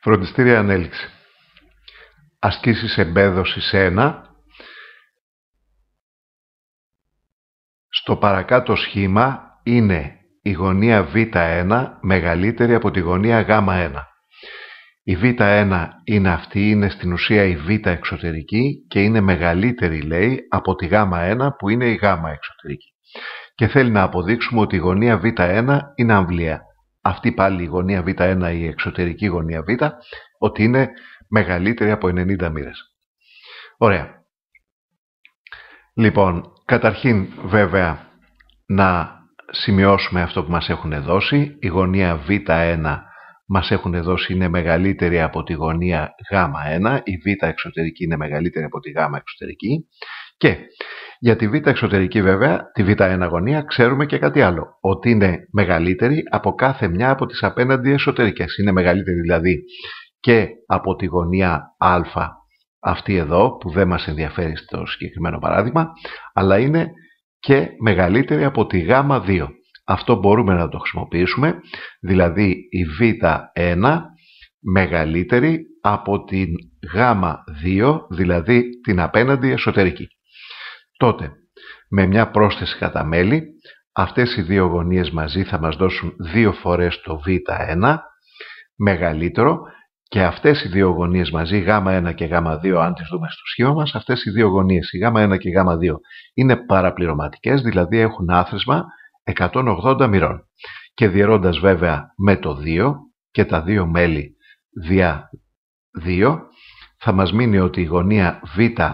Φροντιστήρια ανέλυξη. Ασκήσεις εμπέδωσης 1. Στο παρακάτω σχήμα είναι η γωνία β1 μεγαλύτερη από τη γωνία γ1. Η β1 είναι αυτή, είναι στην ουσία η β εξωτερική και είναι μεγαλύτερη λέει από τη γ1 που είναι η γ εξωτερική. Και θέλει να αποδείξουμε ότι η γωνία β1 είναι αμβλία αυτή πάλι η γωνία Β1, η εξωτερική γωνία Β, ότι είναι μεγαλύτερη από 90 μοίρες. Ωραία. Λοιπόν, καταρχήν βέβαια να σημειώσουμε αυτό που μας έχουν δώσει. Η γωνία Β1 μας έχουν δώσει είναι μεγαλύτερη από τη γωνία Γ1, η Β εξωτερική είναι μεγαλύτερη από τη Γ εξωτερική και για τη β' εξωτερική βέβαια, τη β1 γωνία, ξέρουμε και κάτι άλλο. Ότι είναι μεγαλύτερη από κάθε μια από τις απέναντι εσωτερικές. Είναι μεγαλύτερη δηλαδή και από τη γωνία α, αυτή εδώ, που δεν μας ενδιαφέρει στο συγκεκριμένο παράδειγμα, αλλά είναι και μεγαλύτερη από τη γάμα 2 Αυτό μπορούμε να το χρησιμοποιήσουμε, δηλαδή η β1 μεγαλύτερη από την γ2, δηλαδή την απέναντι εσωτερική. Τότε, με μια πρόσθεση κατά μέλη, αυτές οι δύο γωνίες μαζί θα μας δώσουν δύο φορές το β1 μεγαλύτερο και αυτές οι δύο γωνίες μαζί, γ1 και γ2, αν τις δούμε στο σχήμα μας, αυτές οι δύο γωνίες, η γ1 και η γ2, είναι παραπληρωματικές, δηλαδή έχουν άθροισμα 180 μοιρών. Και διαιρώντας βέβαια με το 2 και τα δύο μέλη δια 2, θα μας μείνει ότι η γωνία β1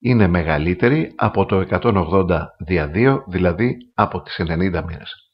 είναι μεγαλύτερη από το 180 δια 2, δηλαδή από τις 90 μοίρες.